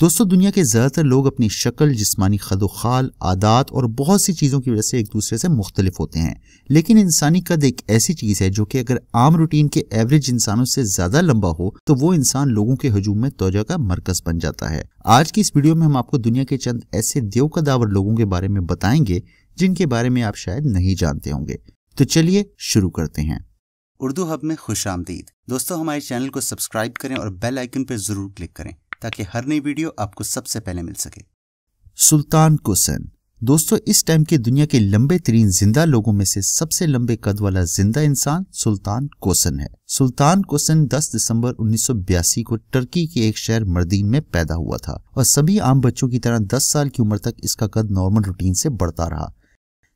दोस्तों दुनिया के ज़्यादातर लोग अपनी शक्ल जिसमानी खदोखाल आदात और बहुत सी चीज़ों की वजह से एक दूसरे से मुख्तलिफ होते हैं लेकिन इंसानी कद एक ऐसी चीज़ है जो कि अगर आम रूटीन के एवरेज इंसानों से ज़्यादा लंबा हो तो वो इंसान लोगों के हजूम में तोजा का मरकज बन जाता है आज की इस वीडियो में हम आपको दुनिया के चंद ऐसे देवकदावर लोगों के बारे में बताएंगे जिनके बारे में आप शायद नहीं जानते होंगे तो चलिए शुरू करते हैं उर्दू हब में खुश आमदीद दोस्तों हमारे चैनल को सब्सक्राइब करें और बेल आइकन पर जरूर क्लिक करें ताकि हर नई वीडियो आपको सबसे पहले मिल सके सुल्तान कुसन दोस्तों इस टाइम की दुनिया के लंबे तरीन जिंदा लोगों में से सबसे लंबे कद वाला जिंदा इंसान सुल्तान कोसन है सुल्तान कोसन 10 दिसंबर 1982 को टर्की के एक शहर मर्दीन में पैदा हुआ था और सभी आम बच्चों की तरह 10 साल की उम्र तक इसका कद नॉर्मल रूटीन से बढ़ता रहा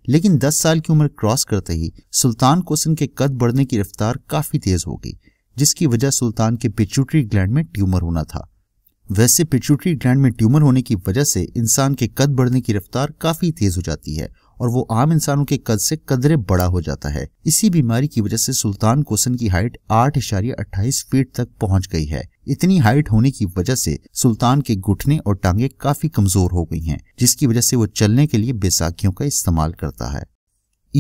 लेकिन 10 साल की उम्र क्रॉस करते ही सुल्तान कोसन के कद बढ़ने की रफ्तार काफी तेज हो गई जिसकी वजह सुल्तान के पिचुटरी ग्लैंड में ट्यूमर होना था वैसे पिट्यूटरी ग्लैंड में ट्यूमर होने की वजह से इंसान के कद बढ़ने की रफ्तार काफी तेज हो जाती है और वो आम इंसानों के कद से कदरे बड़ा हो जाता है इसी बीमारी की वजह से सुल्तान कोसन की हाइट आठ इशारिया अट्ठाईस फीट तक पहुंच गई है इतनी हाइट होने की वजह से सुल्तान के घुटने और टांगे काफी कमजोर हो गई हैं, जिसकी वजह से वो चलने के लिए बेसाखियों का इस्तेमाल करता है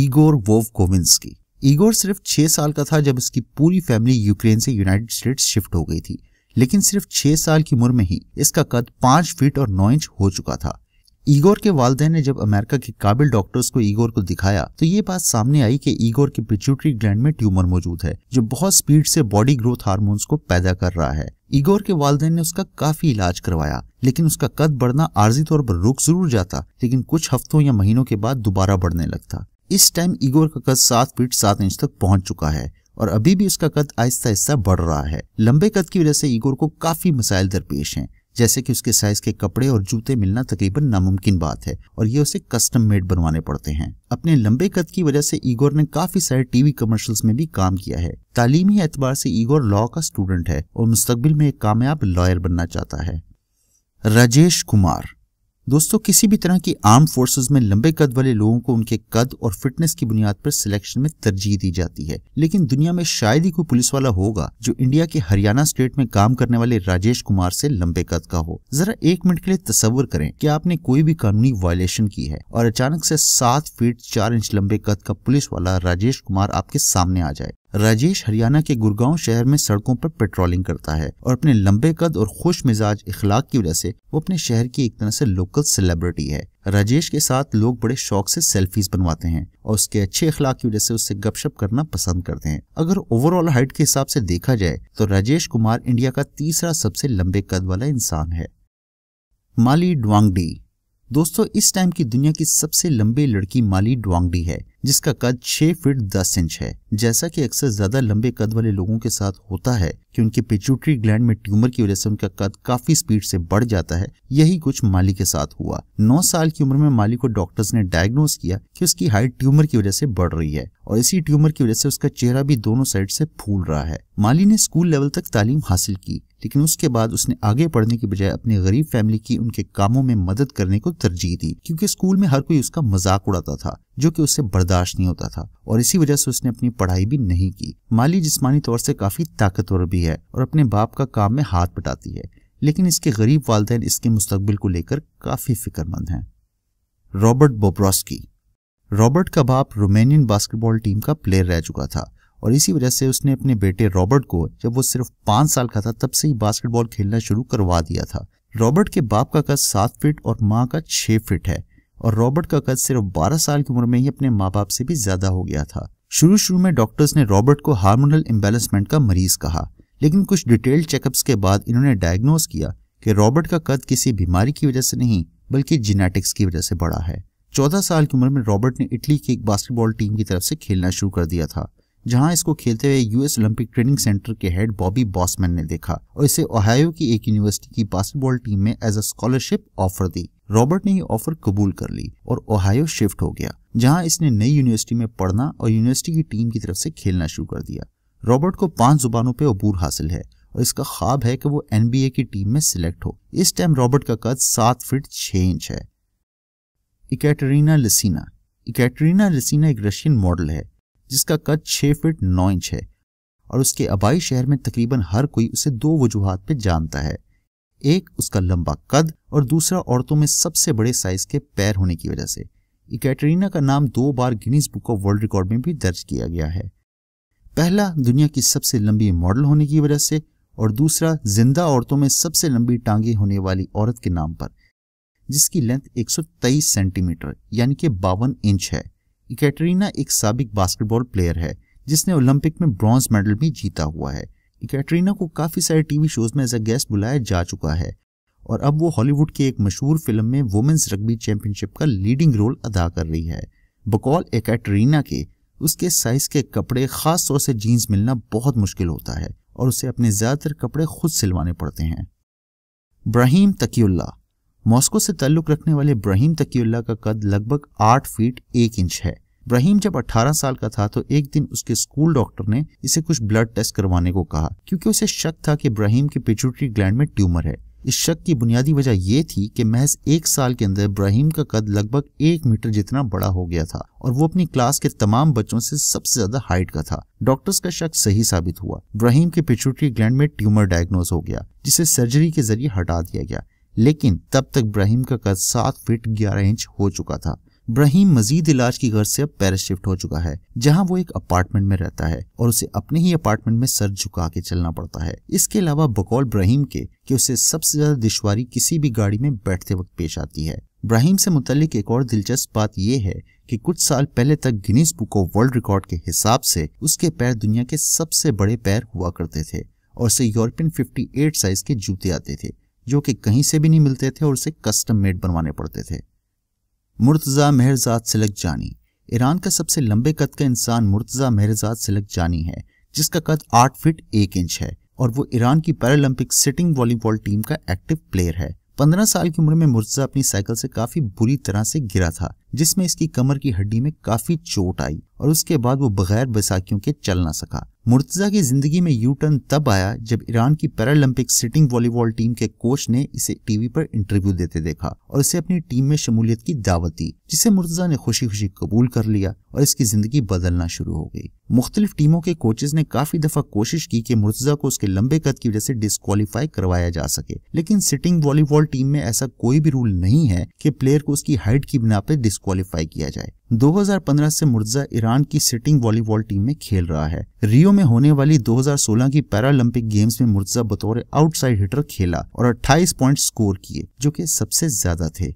ईगोर वोव की ईगोर सिर्फ छह साल का था जब इसकी पूरी फैमिली यूक्रेन से यूनाइटेड स्टेट्स शिफ्ट हो गई थी लेकिन सिर्फ छह साल की उम्र में ही इसका कद पांच फीट और नौ इंच हो चुका था ईगोर के वालदे ने जब अमेरिका के काबिल डॉक्टर्स को ईगोर को दिखाया तो ये बात सामने आई कि ईगोर के पिच्यूटरी ग्लैंड में ट्यूमर मौजूद है जो बहुत स्पीड से बॉडी ग्रोथ हार्मोन्स को पैदा कर रहा है ईगोर के वालदे ने उसका काफी इलाज करवाया लेकिन उसका कद बढ़ना आर्जी तौर पर रुक जरूर जाता लेकिन कुछ हफ्तों या महीनों के बाद दोबारा बढ़ने लगता इस टाइम ईगोर का कद सात फीट सात इंच तक पहुंच चुका है और अभी भी इसका कद आहिस्ता आहिस्ता बढ़ रहा है लंबे कद की वजह से ईगोर को काफी मसाइल दरपेश हैं जैसे कि उसके साइज के कपड़े और जूते मिलना तकरीबन नामुमकिन बात है और ये उसे कस्टम मेड बनवाने पड़ते हैं अपने लंबे कद की वजह से ईगोर ने काफी सारे टीवी कमर्शल्स में भी काम किया है तालीमी एतबार से ईगोर लॉ का स्टूडेंट है और मुस्तबिल में एक कामयाब लॉयर बनना चाहता है राजेश कुमार दोस्तों किसी भी तरह की आर्म फोर्सेस में लंबे कद वाले लोगों को उनके कद और फिटनेस की बुनियाद पर सिलेक्शन में तरजीह दी जाती है लेकिन दुनिया में शायद ही कोई पुलिस वाला होगा जो इंडिया के हरियाणा स्टेट में काम करने वाले राजेश कुमार से लंबे कद का हो जरा एक मिनट के लिए तस्वर करें कि आपने कोई भी कानूनी वायलेशन की है और अचानक से सात फीट चार इंच लंबे कद का पुलिस वाला राजेश कुमार आपके सामने आ जाए राजेश हरियाणा के गुड़गांव शहर में सड़कों पर पेट्रोलिंग करता है और अपने लंबे कद और खुश मिजाज इखलाक की वजह से वो अपने शहर की एक तरह से लोकल सेलिब्रिटी है राजेश के साथ लोग बड़े शौक से सेल्फीज बनवाते हैं और उसके अच्छे अखलाक की वजह से उससे गपशप करना पसंद करते हैं अगर ओवरऑल हाइट के हिसाब से देखा जाए तो राजेश कुमार इंडिया का तीसरा सबसे लंबे कद वाला इंसान है माली डुआंगडी दोस्तों इस टाइम की दुनिया की सबसे लंबी लड़की माली डुआंगडी है जिसका कद 6 फीट 10 इंच है जैसा कि अक्सर ज्यादा लंबे कद वाले लोगों के साथ होता है कि उनके पिचुटरी ग्लैंड में ट्यूमर की वजह से उनका कद काफी स्पीड से बढ़ जाता है यही कुछ माली के साथ हुआ नौ साल की उम्र में माली को डॉक्टर्स ने डायग्नोज किया कि उसकी हाइट ट्यूमर की वजह से बढ़ रही है और इसी ट्यूमर की वजह से उसका चेहरा भी दोनों साइड से फूल रहा है माली ने स्कूल लेवल तक तालीम हासिल की लेकिन उसके बाद उसने आगे पढ़ने की बजाय अपने गरीब फैमिली की उनके कामों में मदद करने को तरजीह दी क्योंकि स्कूल में हर कोई उसका मजाक उड़ाता था जो कि उससे बर्दाश्त नहीं होता था और इसी वजह से उसने अपनी पढ़ाई भी नहीं की माली जिस्मानी तौर से काफी ताकतवर भी है और अपने बाप का काम में हाथ बटाती है लेकिन इसके गरीब वालदे इसके मुस्तबिल को लेकर काफी फिक्रमंद हैं रॉबर्ट बोब्रॉस्की रॉबर्ट का बाप रोमेनियन बास्केटबॉल टीम का प्लेयर रह चुका था और इसी वजह से उसने अपने बेटे रॉबर्ट को जब वो सिर्फ पांच साल का था तब से ही बास्केटबॉल खेलना शुरू करवा दिया था रॉबर्ट के बाप का कद सात फिट और माँ का छह फिट है और रॉबर्ट का कद सिर्फ बारह साल की उम्र में ही अपने माँ बाप से भी ज्यादा हो गया था शुरू शुरू में डॉक्टर्स ने रॉबर्ट को हार्मोनल इम्बेलेंसमेंट का मरीज कहा लेकिन कुछ डिटेल्ड चेकअप्स के बाद इन्होंने डायग्नोज किया कि रॉबर्ट का कद किसी बीमारी की वजह से नहीं बल्कि जीनेटिक्स की वजह से बढ़ा है चौदह साल की उम्र में रॉबर्ट ने इटली की एक बास्केटबॉल टीम की तरफ से खेलना शुरू कर दिया था जहां इसको खेलते हुए यूएस ओलंपिक ट्रेनिंग सेंटर के हेड बॉबी बॉसमैन ने देखा और इसे ओहायो की एक यूनिवर्सिटी की बास्केटबॉल टीम में एज अ स्कॉलरशिप ऑफर दी रॉबर्ट ने ये ऑफर कबूल कर ली और ओहायो शिफ्ट हो गया जहां इसने नई यूनिवर्सिटी में पढ़ना और यूनिवर्सिटी की टीम की तरफ से खेलना शुरू कर दिया रॉबर्ट को पांच जुबानों पर अबूर हासिल है और इसका ख्वाब है कि वो एनबीए की टीम में सिलेक्ट हो इस टाइम रॉबर्ट का कद सात फीट छह इंच है इकेटरीना लिसिना इकेटरीना लिसिना एक रशियन मॉडल है जिसका कद छः फीट नौ इंच है और उसके आबाई शहर में तकरीबन हर कोई उसे दो वजूहत पे जानता है एक उसका लंबा कद और दूसरा औरतों में सबसे बड़े साइज के पैर होने की वजह से इकैटरीना का नाम दो बार Guinness book of world record में भी दर्ज किया गया है पहला दुनिया की सबसे लंबी मॉडल होने की वजह से और दूसरा जिंदा औरतों में सबसे लंबी टांगे होने वाली औरत के नाम पर जिसकी लेंथ 123 सेंटीमीटर यानी कि बावन इंच है इकेटरीना एक सबक बास्केटबॉल प्लेयर है जिसने ओलंपिक में ब्रॉन्ज मेडल भी जीता हुआ है इकेटरीना को काफ़ी सारे टीवी शोज में एज अ गेस्ट बुलाया जा चुका है और अब वो हॉलीवुड की एक मशहूर फिल्म में वुमेन्स रग्बी चैंपियनशिप का लीडिंग रोल अदा कर रही है बकौल एकेटरीना के उसके साइज के कपड़े खास तौर से जीन्स मिलना बहुत मुश्किल होता है और उसे अपने ज़्यादातर कपड़े खुद सिलवाने पड़ते हैं ब्राहिम तकील्ला मॉस्को से ताल्लुक रखने वाले ब्राहिम तकीउल्ला का कद लगभग आठ फीट एक इंच है ब्राहिम जब 18 साल का था तो एक दिन उसके स्कूल डॉक्टर ने इसे कुछ ब्लड टेस्ट करवाने को कहा क्योंकि उसे शक था कि ब्राहिम के पिचुटरी ग्लैंड में ट्यूमर है इस शक की बुनियादी वजह यह थी कि महज एक साल के अंदर ब्राहिम का कद लगभग एक मीटर जितना बड़ा हो गया था और वो अपनी क्लास के तमाम बच्चों से सबसे ज्यादा हाइट का था डॉक्टर्स का शक सही साबित हुआ ब्राहिम के पिचुटरी ग्लैंड में ट्यूमर डायग्नोज हो गया जिसे सर्जरी के जरिए हटा दिया गया लेकिन तब तक ब्राहिम का कद सात फीट ग्यारह इंच हो चुका था ब्राहिम मजीद इलाज की गर्ज से अब पेरिस शिफ्ट हो चुका है जहां वो एक अपार्टमेंट में रहता है और उसे अपने ही अपार्टमेंट में सर झुका के चलना पड़ता है इसके अलावा बकौल ब्राहिम के कि उसे सबसे ज्यादा दुश्वारी किसी भी गाड़ी में बैठते वक्त पेश आती है ब्राहिम से मुतलिक एक और दिलचस्प बात यह है कि कुछ साल पहले तक Guinness book of world record के हिसाब से उसके पैर दुनिया के सबसे बड़े पैर हुआ करते थे और उसे यूरोपियन 58 साइज के जूते आते थे जो कि कहीं से भी नहीं मिलते थे और उसे कस्टम मेड बनवाने पड़ते थे मुर्तज़ा मेहरजाद सिलक जानी ईरान का सबसे लंबे कद का इंसान मुर्तज़ा मेहरजाद सिलक जानी है जिसका कद आठ फीट एक इंच है और वो ईरान की पैरालंपिक सिटिंग वॉलीबॉल टीम का एक्टिव प्लेयर है पंद्रह साल की उम्र में मुर्तज़ा अपनी साइकिल से काफ़ी बुरी तरह से गिरा था जिसमें इसकी कमर की हड्डी में काफी चोट आई और उसके बाद वो बगैर बैसाखियों के चल ना सका मुर्तजा की जिंदगी में यू टर्न तब आया जब ईरान की पैरालंपिक सिटिंग वॉलीबॉल टीम के कोच ने इसे टीवी पर इंटरव्यू देते देखा और इसे अपनी टीम में शमूलियत की दावत दी जिसे मुर्तजा ने खुशी खुशी कबूल कर लिया और इसकी जिंदगी बदलना शुरू हो गई मुख्तलिफ टीमों के कोचेज ने काफी दफा कोशिश की कि मुर्तजा को उसके लंबे कद की वजह से डिस्कालीफाई करवाया जा सके लेकिन सिटिंग वॉलीबॉल टीम में ऐसा कोई भी रूल नहीं है कि प्लेयर को उसकी हाइट की बिना पर डिस्कालीफाई किया जाए 2015 से मुर्जा ईरान की सिटिंग वॉलीबॉल टीम में खेल रहा है रियो में होने वाली 2016 की पैरालंपिक गेम्स में मुर्जा बतौर आउटसाइड हिटर खेला और 28 पॉइंट स्कोर किए जो कि सबसे ज्यादा थे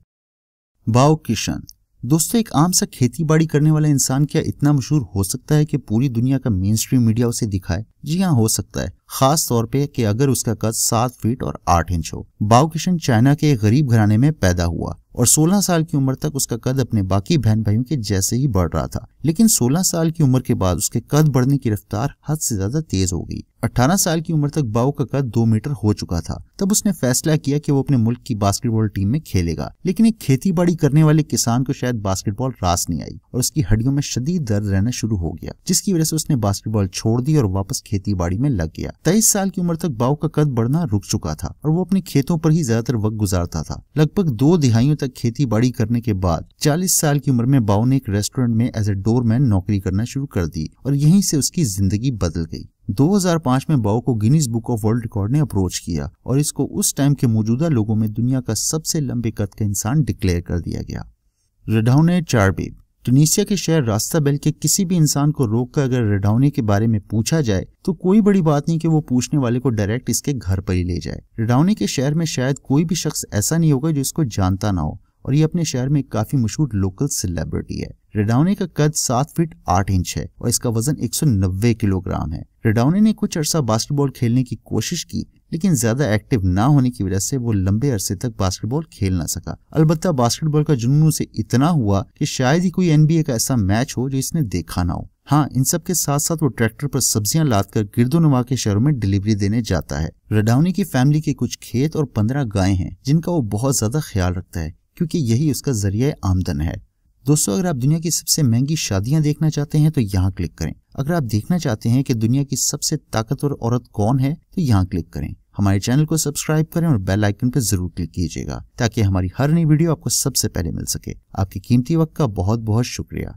बाओ किशन दोस्तों एक आम सा खेती करने वाला इंसान क्या इतना मशहूर हो सकता है कि पूरी दुनिया का मेन स्ट्रीम मीडिया उसे दिखाए जी हाँ हो सकता है खास तौर पे कि अगर उसका कद सात फीट और आठ इंच हो बाव किशन चाइना के एक गरीब घराने में पैदा हुआ और 16 साल की उम्र तक उसका कद अपने बाकी बहन भाइयों के जैसे ही बढ़ रहा था लेकिन 16 साल की उम्र के बाद उसके कद बढ़ने की रफ्तार हद से ज्यादा तेज हो गई 18 साल की उम्र तक बाओ का कद दो मीटर हो चुका था तब उसने फैसला किया कि वो अपने मुल्क की बास्केटबॉल टीम में खेलेगा लेकिन एक खेती बाड़ी करने वाले किसान को शायद बास्केटबॉल रास नहीं आई और उसकी हड्डियों में शदीद दर्द रहना शुरू हो गया जिसकी वजह से उसने बास्केटबॉल छोड़ दी और वापस खेती बाड़ी में लग गया तेईस साल की उम्र तक बाओ का कद बढ़ना रुक चुका था और वो अपने खेतों पर ही ज्यादातर वक्त गुजारता था लगभग दो दिहाइयों तक तक खेती बाड़ी करने के बाद 40 साल की उम्र में बाओ ने एक रेस्टोरेंट में एज ए डोरमैन नौकरी करना शुरू कर दी और यहीं से उसकी जिंदगी बदल गई 2005 में बाओ को Guinness book of world record ने अप्रोच किया और इसको उस टाइम के मौजूदा लोगों में दुनिया का सबसे लंबे कद का इंसान डिक्लेयर कर दिया गया चार बेब टूनिसिया के शहर रास्ता बेल के किसी भी इंसान को रोक कर अगर रिडाउने के बारे में पूछा जाए तो कोई बड़ी बात नहीं कि वो पूछने वाले को डायरेक्ट इसके घर पर ही ले जाए रिडाउने के शहर में शायद कोई भी शख्स ऐसा नहीं होगा जो इसको जानता ना हो और ये अपने शहर में काफी मशहूर लोकल सेलिब्रिटी है रिडाउने का कद सात फीट आठ इंच है और इसका वजन एक किलोग्राम है रेडाउनी ने कुछ अरसा बास्केटबॉल खेलने की कोशिश की लेकिन ज्यादा एक्टिव ना होने की वजह से वो लंबे अरसे तक बास्केटबॉल खेल ना सका अलबत्ता बास्केटबॉल का जुनून उसे इतना हुआ कि शायद ही कोई एनबीए का ऐसा मैच हो जो इसने देखा ना हो हाँ इन सब के साथ साथ वो ट्रैक्टर पर सब्जियां लाद कर नुमा के शहरों में डिलीवरी देने जाता है रडाउनी की फैमिली के कुछ खेत और पंद्रह गाय हैं जिनका वो बहुत ज्यादा ख्याल रखता है क्योंकि यही उसका जरिया आमदन है दोस्तों अगर आप दुनिया की सबसे महंगी शादियां देखना चाहते हैं तो यहाँ क्लिक करें अगर आप देखना चाहते हैं कि दुनिया की सबसे ताकतवर औरत कौन है तो यहाँ क्लिक करें हमारे चैनल को सब्सक्राइब करें और बेल आइकन पर जरूर क्लिक कीजिएगा ताकि हमारी हर नई वीडियो आपको सबसे पहले मिल सके आपके कीमती वक्त का बहुत बहुत शुक्रिया